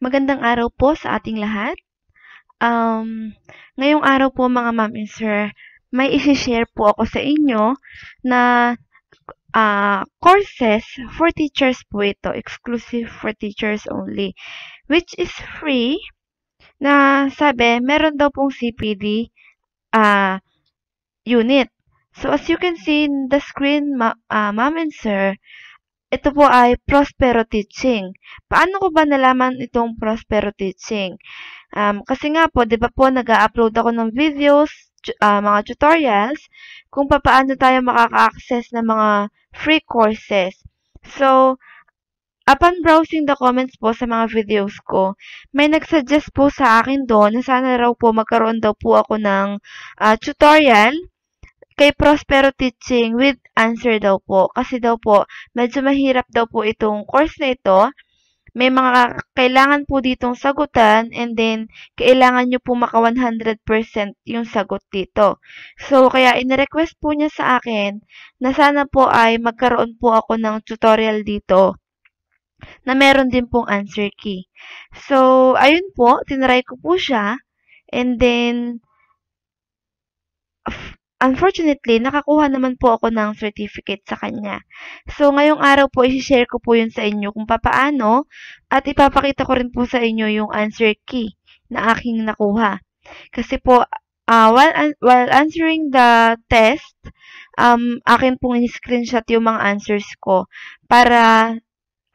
Magandang araw po sa ating lahat. Um, ngayong araw po mga ma'am and sir, may isi-share po ako sa inyo na uh, courses for teachers po ito, exclusive for teachers only, which is free na sabi, meron daw pong CPD uh, ah, unit. So as you can see in the screen, ma uh, ma'am and sir, ito po ay Prospero Teaching. Paano ko ba nalaman itong Prospero Teaching? Um, kasi nga po, di ba po, nag upload ako ng videos, uh, mga tutorials, kung paano tayo makaka-access ng mga free courses. So, upon browsing the comments po sa mga videos ko, may nagsuggest po sa akin doon na sana raw po magkaroon daw po ako ng uh, tutorial kay Prospero Teaching with answer daw po. Kasi daw po, medyo mahirap daw po itong course na ito. May mga kailangan po ditong sagutan and then kailangan nyo po maka 100% yung sagot dito. So, kaya inirequest po niya sa akin na sana po ay magkaroon po ako ng tutorial dito na meron din pong answer key. So, ayun po, tinry ko po siya. And then, Unfortunately, nakakuha naman po ako ng certificate sa kanya. So, ngayong araw po, isi-share ko po yun sa inyo kung papaano at ipapakita ko rin po sa inyo yung answer key na aking nakuha. Kasi po, uh, while, an while answering the test, um, akin pong in-screenshot yung mga answers ko para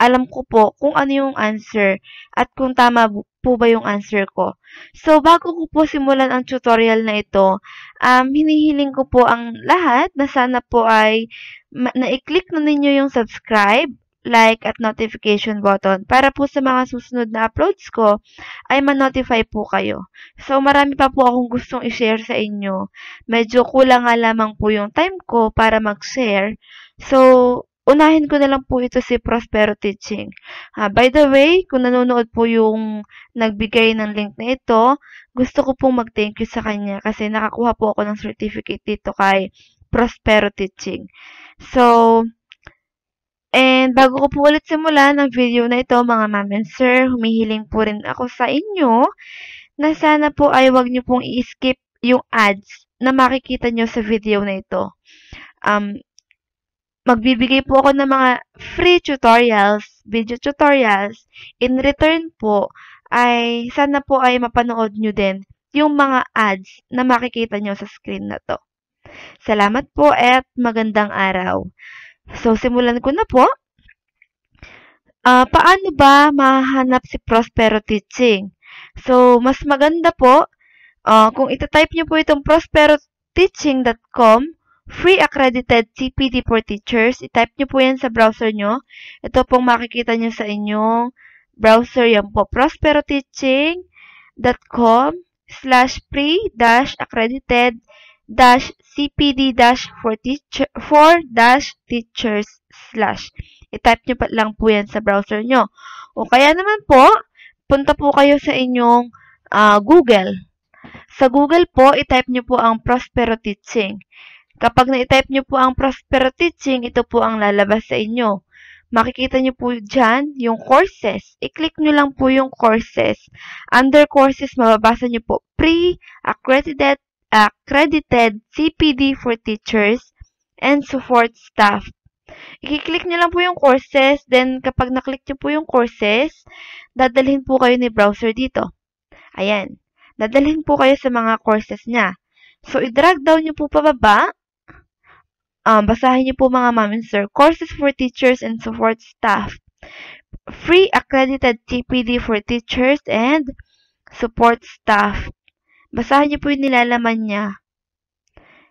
alam ko po kung ano yung answer at kung tama po ba yung answer ko. So, bago ko po simulan ang tutorial na ito, um, hinihiling ko po ang lahat na sana po ay na-click na ninyo yung subscribe, like, at notification button para po sa mga susunod na uploads ko ay ma-notify po kayo. So, marami pa po akong gustong i-share sa inyo. Medyo kulang nga lamang po yung time ko para mag-share. So, unahin ko na lang po ito si Prospero Teaching. Uh, by the way, kung nanonood po yung nagbigay ng link na ito, gusto ko pong mag-thank you sa kanya kasi nakakuha po ako ng certificate dito kay Prospero Teaching. So, and bago ko po ulit simulan ang video na ito, mga ma'am and sir, humihiling po rin ako sa inyo na sana po ay wag niyo pong i-skip yung ads na makikita nyo sa video na ito. Um, magbibigay po ako ng mga free tutorials, video tutorials. In return po, ay sana po ay mapanood nyo din yung mga ads na makikita nyo sa screen na to. Salamat po at magandang araw. So, simulan ko na po. Uh, paano ba mahanap si Prospero Teaching? So, mas maganda po uh, kung itatype nyo po itong prosperoteaching.com Free Accredited CPD for Teachers. I-type nyo po yan sa browser nyo. Ito pong makikita nyo sa inyong browser. Yan po, prosperoteaching.com slash free dash accredited dash cpd dash for teacher for dash teachers slash. I-type nyo pa lang po yan sa browser nyo. O kaya naman po, punta po kayo sa inyong uh, Google. Sa Google po, i-type nyo po ang Prospero Teaching. Kapag na-type nyo po ang Prosper Teaching, ito po ang lalabas sa inyo. Makikita nyo po dyan yung courses. I-click nyo lang po yung courses. Under courses, mababasa nyo po pre-accredited accredited CPD for teachers and support staff. I-click nyo lang po yung courses. Then, kapag na-click nyo po yung courses, dadalhin po kayo ni browser dito. Ayan. Dadalhin po kayo sa mga courses niya. So, i-drag down nyo po pababa. Um, basahin niyo po mga ma'am and sir. Courses for teachers and support staff. Free accredited TPD for teachers and support staff. Basahin niyo po yung nilalaman niya.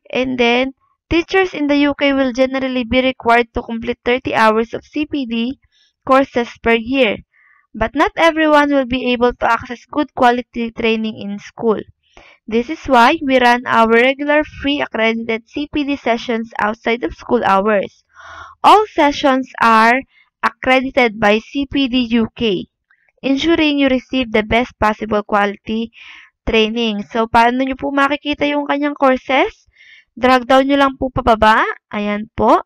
And then, teachers in the UK will generally be required to complete 30 hours of CPD courses per year. But not everyone will be able to access good quality training in school. This is why we run our regular free accredited CPD sessions outside of school hours. All sessions are accredited by CPD UK, ensuring you receive the best possible quality training. So, paano nyo po makikita yung kanyang courses? Drag down nyo lang po pababa. Ayan po.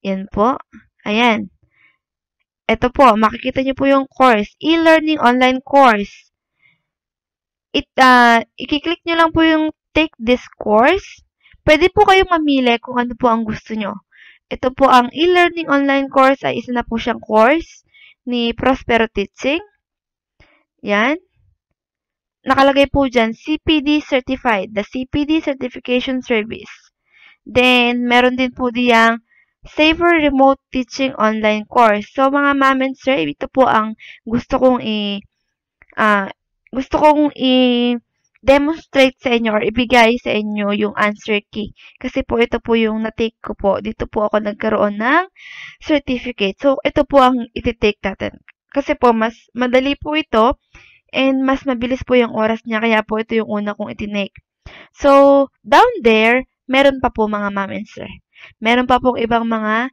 Ayan po. Ayan. Ito po, makikita nyo po yung course. E-learning online course it, uh, i-click nyo lang po yung take this course. Pwede po kayong mamili kung ano po ang gusto nyo. Ito po ang e-learning online course ay isa na po siyang course ni Prospero Teaching. Yan. Nakalagay po dyan, CPD Certified, the CPD Certification Service. Then, meron din po diyang Safer Remote Teaching Online Course. So, mga ma'am and sir, ito po ang gusto kong i- uh, gusto kong i-demonstrate sa inyo or ibigay sa inyo yung answer key. Kasi po ito po yung na-take ko po. Dito po ako nagkaroon ng certificate. So, ito po ang iti-take natin. Kasi po, mas madali po ito and mas mabilis po yung oras niya. Kaya po, ito yung una kong itinake. So, down there, meron pa po mga ma'am and sir. Meron pa pong ibang mga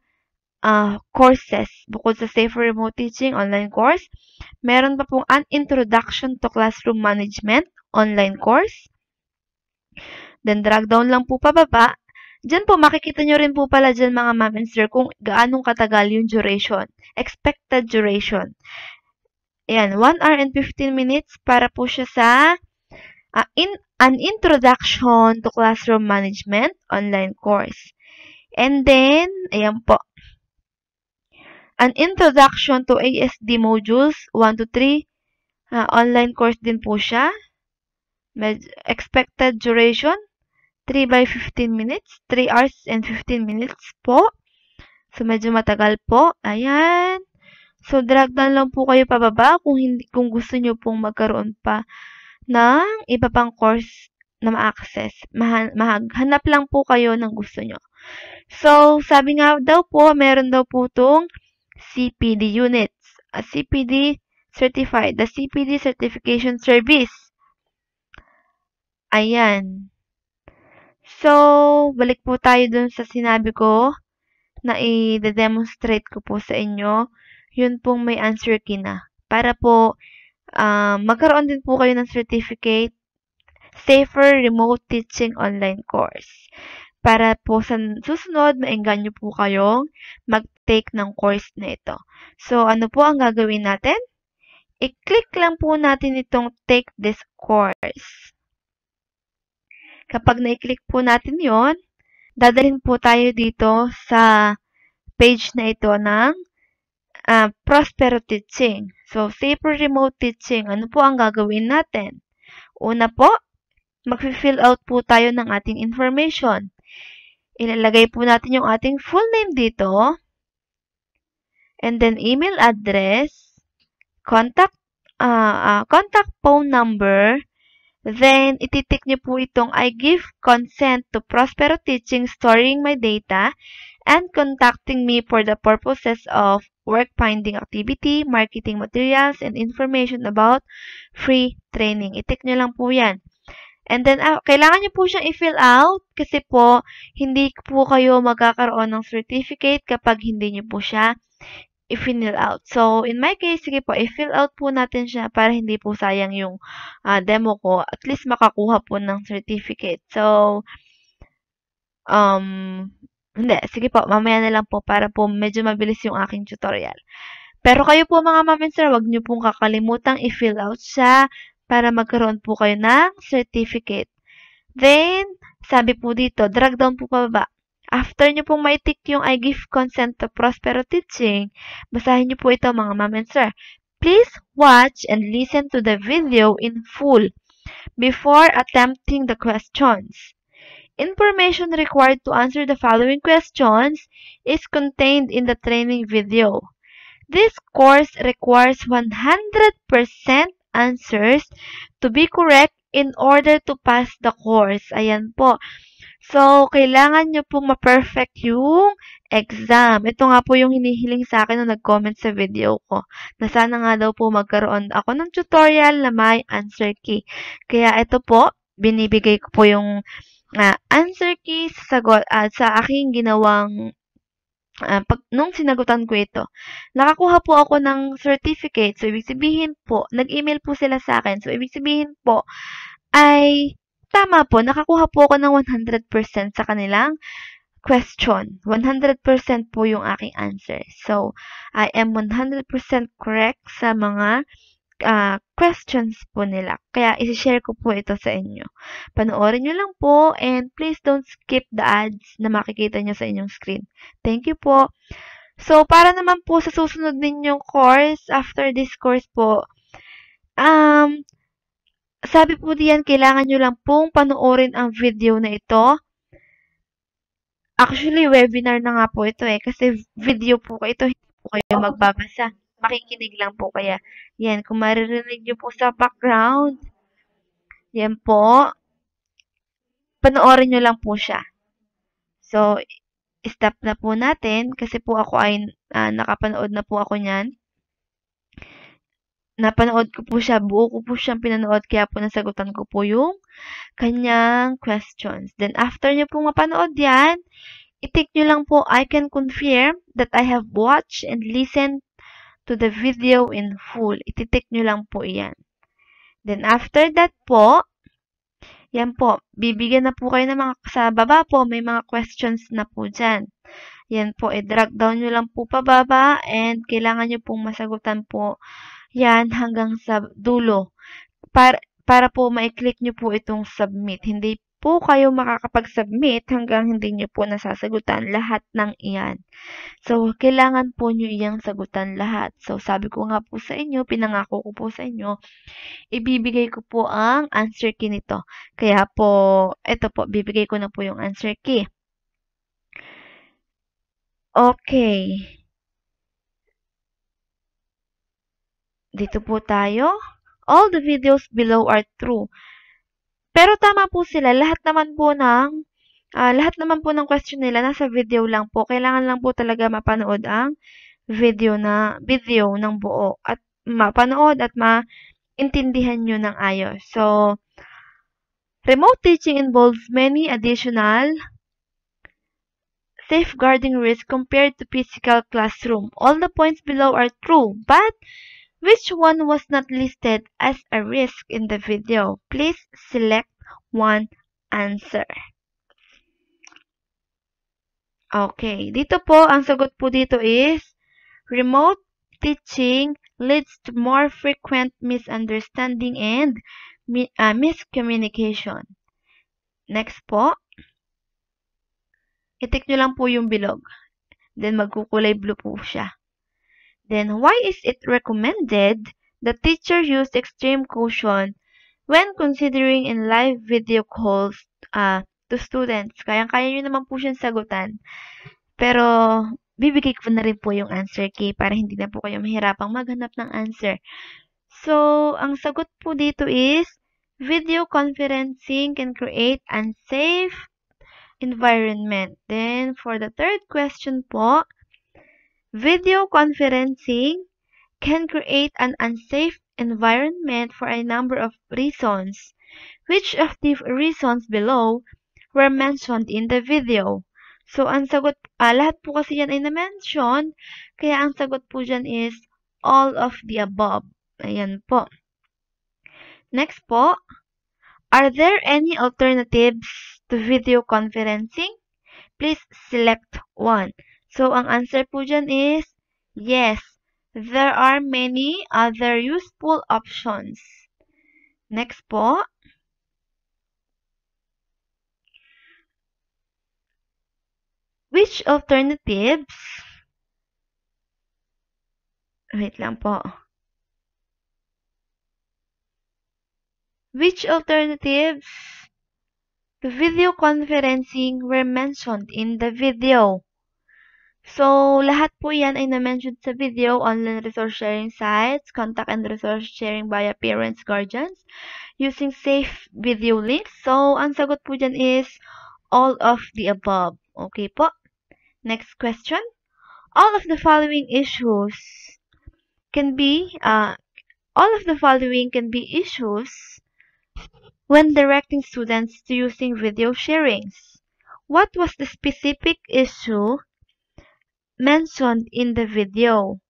uh, courses. Bukod sa Safer Remote Teaching online course, meron pa pong an Introduction to Classroom Management online course. Then drag down lang po pababa. Diyan po, makikita nyo rin po pala dyan mga ma'am and sir kung gaanong katagal yung duration. Expected duration. Ayan, 1 hour and 15 minutes para po siya sa uh, in, an introduction to classroom management online course. And then, ayan po, An Introduction to ASD Modules 1 to 3. Uh, ah, online course din po siya. Med expected duration 3 by 15 minutes. 3 hours and 15 minutes po. So, medyo matagal po. Ayan. So, drag down lang po kayo pababa kung, hindi, kung gusto nyo pong magkaroon pa ng iba pang course na ma-access. Hanap lang po kayo ng gusto nyo. So, sabi nga daw po, meron daw po itong CPD units. A CPD certified. The CPD certification service. Ayan. So, balik po tayo dun sa sinabi ko na i-demonstrate ko po sa inyo. Yun pong may answer key na. Para po, uh, magkaroon din po kayo ng certificate Safer Remote Teaching Online Course. Para po sa susunod, maengganyo po kayong mag mag-take ng course na ito. So, ano po ang gagawin natin? I-click lang po natin itong take this course. Kapag na-click po natin yon, dadalhin po tayo dito sa page na ito ng uh, Prospero Teaching. So, Safer Remote Teaching. Ano po ang gagawin natin? Una po, mag-fill out po tayo ng ating information. Ilalagay po natin yung ating full name dito. And then email address, contact, uh, uh, contact phone number, then ititik niyo po itong I give consent to Prospero Teaching storing my data and contacting me for the purposes of work finding activity, marketing materials, and information about free training. Itik niyo lang po yan. And then, uh, kailangan niyo po siyang i-fill out kasi po, hindi po kayo magkakaroon ng certificate kapag hindi niyo po siya i-fill out. So, in my case, sige po, i-fill out po natin siya para hindi po sayang yung uh, demo ko. At least makakuha po ng certificate. So, um, hindi, sige po, mamaya na lang po para po medyo mabilis yung aking tutorial. Pero kayo po mga maminster, wag nyo pong kakalimutang i-fill out siya para magkaroon po kayo ng certificate. Then, sabi po dito, drag down po pababa. After nyo pong maitik yung I give consent to Prospero teaching, basahin nyo po ito mga ma'am and sir. Please watch and listen to the video in full before attempting the questions. Information required to answer the following questions is contained in the training video. This course requires 100% answers to be correct in order to pass the course. Ayan po. So, kailangan nyo pong ma-perfect yung exam. Ito nga po yung hinihiling sa akin nung nag-comment sa video ko. Na sana nga daw po magkaroon ako ng tutorial na may answer key. Kaya ito po, binibigay ko po yung uh, answer key sa, sagot, uh, sa aking ginawang Uh, pag, nung sinagutan ko ito, nakakuha po ako ng certificate. So, ibig sabihin po, nag-email po sila sa akin. So, ibig sabihin po, ay Tama po, nakakuha po ako ng 100% sa kanilang question. 100% po yung aking answer. So, I am 100% correct sa mga uh, questions po nila. Kaya, isishare ko po ito sa inyo. Panoorin nyo lang po and please don't skip the ads na makikita nyo sa inyong screen. Thank you po. So, para naman po sa susunod ninyong course, after this course po, um, sabi po diyan, kailangan nyo lang pong panoorin ang video na ito. Actually, webinar na nga po ito eh. Kasi video po kayo ito, hindi po kayo magbabasa. Makikinig lang po kaya. Yan, kung maririnig nyo po sa background, yan po, panoorin nyo lang po siya. So, stop na po natin kasi po ako ay uh, nakapanood na po ako niyan napanood ko po siya, buo ko po siyang pinanood, kaya po nasagutan ko po yung kanyang questions. Then, after niyo pong mapanood yan, itik nyo lang po, I can confirm that I have watched and listened to the video in full. Ititik nyo lang po yan. Then, after that po, yan po, bibigyan na po kayo ng mga, sa baba po, may mga questions na po dyan. Yan po, i-drag down nyo lang po pababa and kailangan nyo pong masagutan po yan hanggang sa dulo. Para, para po ma-click nyo po itong submit. Hindi po kayo makakapag-submit hanggang hindi nyo po nasasagutan lahat ng iyan. So, kailangan po nyo iyang sagutan lahat. So, sabi ko nga po sa inyo, pinangako ko po sa inyo, ibibigay ko po ang answer key nito. Kaya po, ito po, bibigay ko na po yung answer key. Okay. Dito po tayo. All the videos below are true. Pero tama po sila. Lahat naman po ng uh, lahat naman po ng question nila nasa video lang po. Kailangan lang po talaga mapanood ang video na video ng buo at mapanood at maintindihan nyo ng ayos. So, remote teaching involves many additional safeguarding risks compared to physical classroom. All the points below are true, but which one was not listed as a risk in the video. Please select one answer. Okay, dito po, ang sagot po dito is, remote teaching leads to more frequent misunderstanding and uh, miscommunication. Next po, itik nyo lang po yung bilog. Then, magkukulay blue po siya. Then why is it recommended that teacher use extreme caution when considering in live video calls uh, to students? Kayang-kaya nyo naman po siyang sagutan. Pero bibigay ko na rin po yung answer key para hindi na po kayo mahirapang maghanap ng answer. So, ang sagot po dito is video conferencing can create unsafe environment. Then, for the third question po, Video conferencing can create an unsafe environment for a number of reasons, which of the reasons below were mentioned in the video. So, ang sagot, uh, lahat po kasi yan ay na-mention, kaya ang sagot po dyan is all of the above. Ayan po. Next po, are there any alternatives to video conferencing? Please select one. So, ang answer po dyan is, yes, there are many other useful options. Next po. Which alternatives? Wait lang po. Which alternatives to video conferencing were mentioned in the video? So, lahat po yan ay na-mentioned sa video, online resource sharing sites, contact and resource sharing by parents, guardians, using safe video links. So, ang sagot po dyan is all of the above. Okay po. Next question. All of the following issues can be, uh, all of the following can be issues when directing students to using video sharings. What was the specific issue mentioned in the video.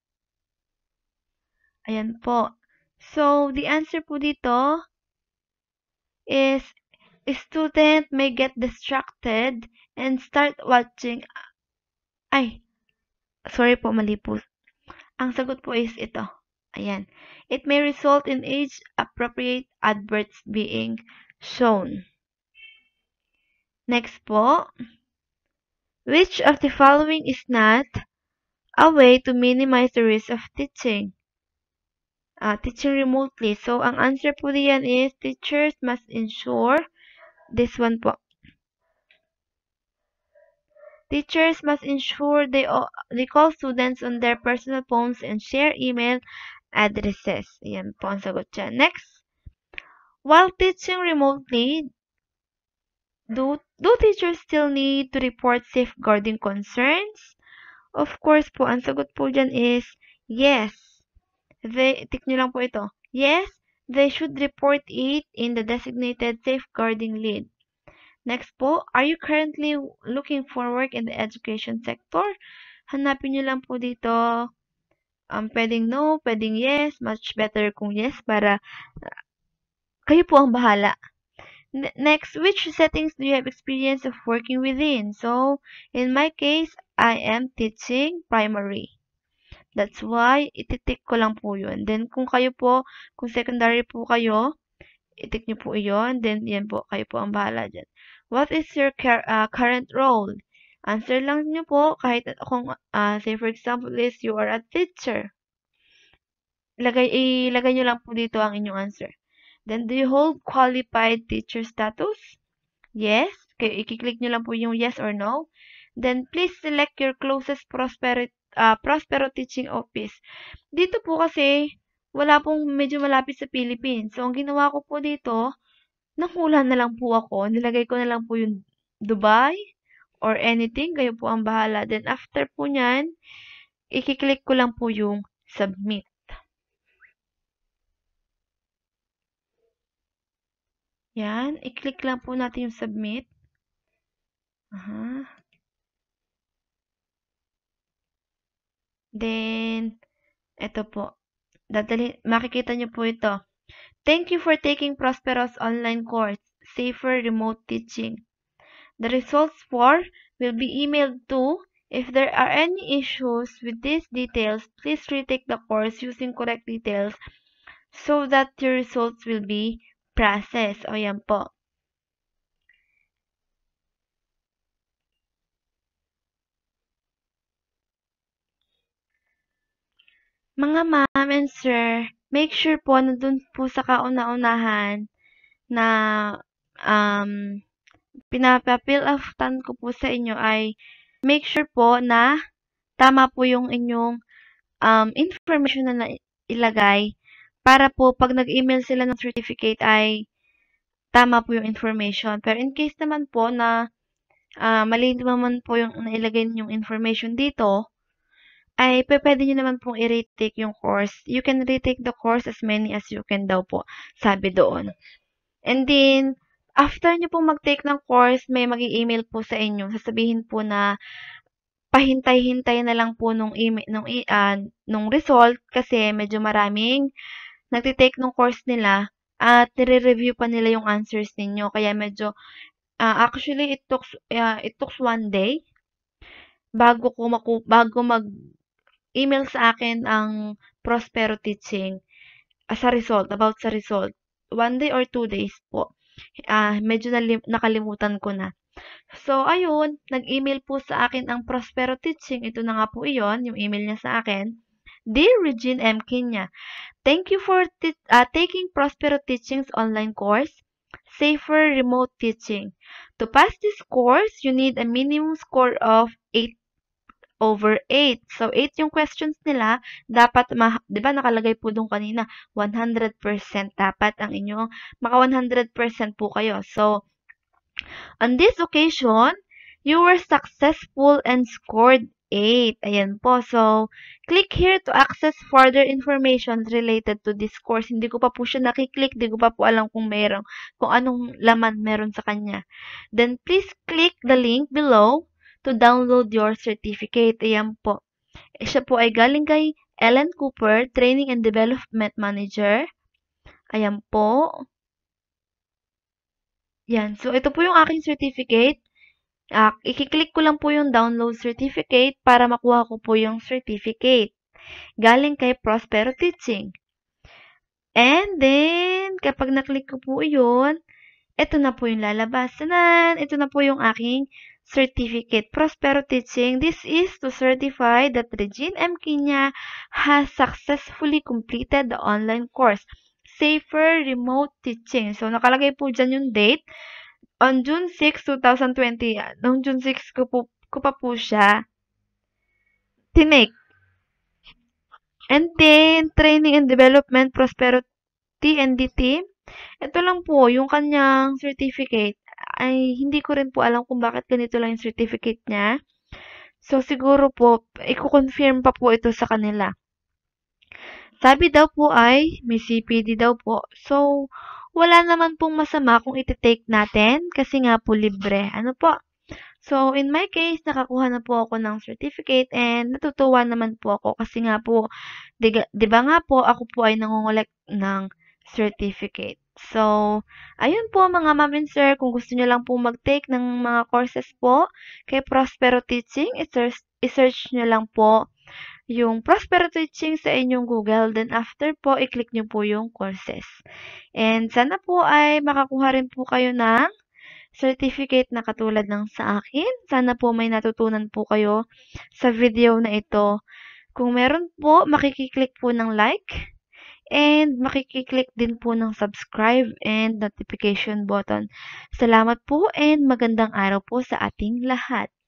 Ayan po. So, the answer po dito is student may get distracted and start watching ay sorry po mali po. Ang sagot po is ito. Ayan. It may result in age appropriate adverts being shown. Next po. Which of the following is not a way to minimize the risk of teaching? Uh, teaching remotely. So, ang answer po diyan is teachers must ensure this one po. Teachers must ensure they, they call students on their personal phones and share email addresses. Ayan po ang sagot Next, while teaching remotely, do, do teachers still need to report safeguarding concerns? Of course po, ang sagot po dyan is yes. They, tick nyo lang po ito. Yes, they should report it in the designated safeguarding lead. Next po, are you currently looking for work in the education sector? Hanapin nyo lang po dito. Um, pwedeng no, pwedeng yes. Much better kung yes para uh, kayo po ang bahala. next, which settings do you have experience of working within? So, in my case, I am teaching primary. That's why, ititik ko lang po yun. Then, kung kayo po, kung secondary po kayo, itik nyo po yun. Then, yan po, kayo po ang bahala dyan. What is your uh, current role? Answer lang nyo po kahit kung, uh, say for example is you are a teacher. Lagay, ilagay nyo lang po dito ang inyong answer. Then, do you hold qualified teacher status? Yes. Okay, i-click nyo lang po yung yes or no. Then, please select your closest Prospero, uh, ah, Prospero Teaching Office. Dito po kasi, wala pong medyo malapit sa Philippines. So, ang ginawa ko po dito, nakula na lang po ako. Nilagay ko na lang po yung Dubai or anything. Kayo po ang bahala. Then, after po nyan, i-click ko lang po yung submit. Yan. I-click lang po natin yung submit. Aha. Then, ito po. Dadali, makikita nyo po ito. Thank you for taking Prospero's online course, Safer Remote Teaching. The results for will be emailed to If there are any issues with these details, please retake the course using correct details so that your results will be process. O yan po. Mga ma'am and sir, make sure po na dun po sa kauna-unahan na um, pinapapil aftan ko po sa inyo ay make sure po na tama po yung inyong um, information na ilagay para po pag nag-email sila ng certificate ay tama po yung information. Pero in case naman po na uh, ah, mali naman po yung nailagay yung information dito, ay pwede nyo naman pong i-retake yung course. You can retake the course as many as you can daw po, sabi doon. And then, after nyo pong mag-take ng course, may mag email po sa inyo. Sasabihin po na pahintay-hintay na lang po nung, email, nung, uh, nung result kasi medyo maraming nagtitake ng course nila at nire-review pa nila yung answers ninyo. Kaya medyo, uh, actually, it took, uh, it took one day bago ko maku bago mag email sa akin ang Prospero Teaching uh, sa result, about sa result. One day or two days po. Uh, medyo nalim- nakalimutan ko na. So, ayun, nag-email po sa akin ang Prospero Teaching. Ito na nga po iyon, yung email niya sa akin. Dear Regine M. Kenya, thank you for uh, taking Prospero Teaching's online course, Safer Remote Teaching. To pass this course, you need a minimum score of 8 over 8. So, 8 yung questions nila. Dapat, ma di ba nakalagay po doon kanina, 100% dapat ang inyong, maka 100% po kayo. So, on this occasion, you were successful and scored 8. Ayan po. So, click here to access further information related to this course. Hindi ko pa po siya nakiklik. Hindi ko pa po alam kung merong, kung anong laman meron sa kanya. Then, please click the link below to download your certificate. Ayan po. Siya po ay galing kay Ellen Cooper, Training and Development Manager. Ayan po. Yan. So, ito po yung aking certificate. Uh, ikiklik ko lang po yung download certificate para makuha ko po yung certificate. Galing kay Prospero Teaching. And then, kapag naklik ko po yun, ito na po yung lalabas. Tanan, ito na po yung aking certificate. Prospero Teaching, this is to certify that Regine M. Kinya has successfully completed the online course. Safer Remote Teaching. So, nakalagay po dyan yung date on June 6, 2020, noong June 6 ko, po, ko pa po siya tinake. And then, Training and Development Prosperity NDT. Ito lang po, yung kanyang certificate. Ay, hindi ko rin po alam kung bakit ganito lang yung certificate niya. So, siguro po, i-confirm pa po ito sa kanila. Sabi daw po ay may CPD daw po. So, wala naman pong masama kung iti-take natin kasi nga po libre. Ano po? So, in my case, nakakuha na po ako ng certificate and natutuwa naman po ako kasi nga po, di, ba nga po, ako po ay nangungulek ng certificate. So, ayun po mga ma'am sir, kung gusto nyo lang po mag-take ng mga courses po kay Prospero Teaching, isearch, isearch nyo lang po yung Prosper Teaching sa inyong Google. Then after po, i-click nyo po yung courses. And sana po ay makakuha rin po kayo ng certificate na katulad ng sa akin. Sana po may natutunan po kayo sa video na ito. Kung meron po, makikiklik po ng like and makikiklik din po ng subscribe and notification button. Salamat po and magandang araw po sa ating lahat.